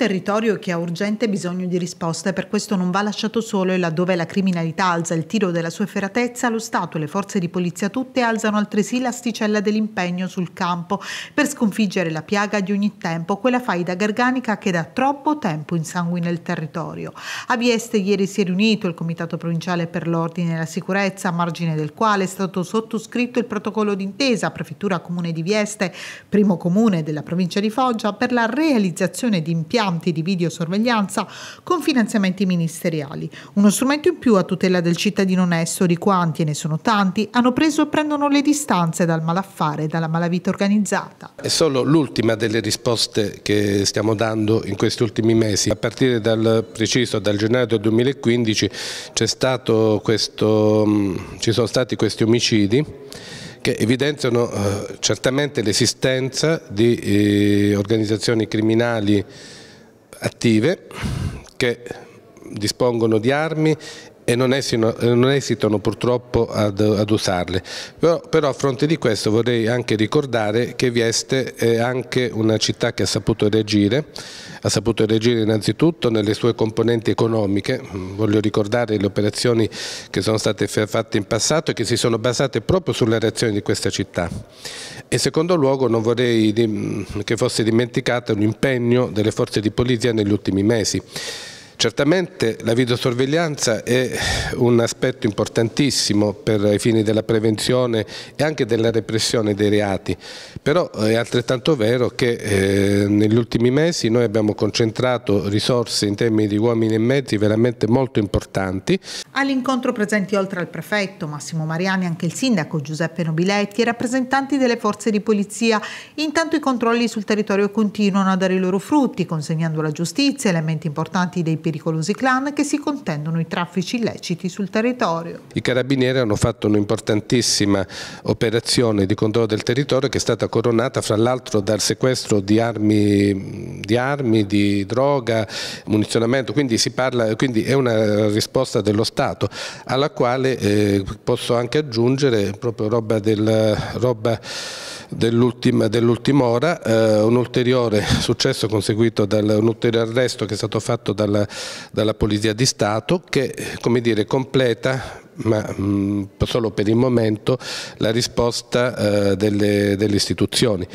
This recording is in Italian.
territorio che ha urgente bisogno di risposte, per questo non va lasciato solo e laddove la criminalità alza il tiro della sua feratezza, lo Stato e le forze di polizia tutte alzano altresì l'asticella dell'impegno sul campo per sconfiggere la piaga di ogni tempo, quella faida garganica che da troppo tempo insanguina il territorio. A Vieste ieri si è riunito il Comitato Provinciale per l'Ordine e la Sicurezza, a margine del quale è stato sottoscritto il protocollo d'intesa Prefettura Comune di Vieste, primo comune della provincia di Foggia, per la realizzazione di impianti impianti di videosorveglianza con finanziamenti ministeriali, uno strumento in più a tutela del cittadino onesto di quanti, e ne sono tanti, hanno preso e prendono le distanze dal malaffare e dalla malavita organizzata. È solo l'ultima delle risposte che stiamo dando in questi ultimi mesi. A partire dal preciso, dal gennaio del 2015, questo, mm, ci sono stati questi omicidi che evidenziano eh, certamente l'esistenza di eh, organizzazioni criminali attive che dispongono di armi e non esitano, non esitano purtroppo ad, ad usarle. Però, però, a fronte di questo vorrei anche ricordare che Vieste è anche una città che ha saputo reagire, ha saputo reagire innanzitutto nelle sue componenti economiche, mm, voglio ricordare le operazioni che sono state fatte in passato e che si sono basate proprio sulle reazioni di questa città. E secondo luogo non vorrei che fosse dimenticato l'impegno delle forze di polizia negli ultimi mesi. Certamente la videosorveglianza è un aspetto importantissimo per i fini della prevenzione e anche della repressione dei reati, però è altrettanto vero che eh, negli ultimi mesi noi abbiamo concentrato risorse in termini di uomini e mezzi veramente molto importanti. All'incontro presenti oltre al prefetto Massimo Mariani anche il sindaco Giuseppe Nobiletti e rappresentanti delle forze di polizia. Intanto i controlli sul territorio continuano a dare i loro frutti, consegnando alla giustizia elementi importanti dei periodi pericolosi clan che si contendono i traffici illeciti sul territorio. I carabinieri hanno fatto un'importantissima operazione di controllo del territorio che è stata coronata fra l'altro dal sequestro di armi, di armi, di droga, munizionamento, quindi, parla, quindi è una risposta dello Stato alla quale eh, posso anche aggiungere proprio roba, del, roba dell'ultima dell ora, eh, un ulteriore successo conseguito da un ulteriore arresto che è stato fatto dalla, dalla Polizia di Stato che dire, completa ma mh, mm, solo per il momento, la risposta eh, delle, delle istituzioni.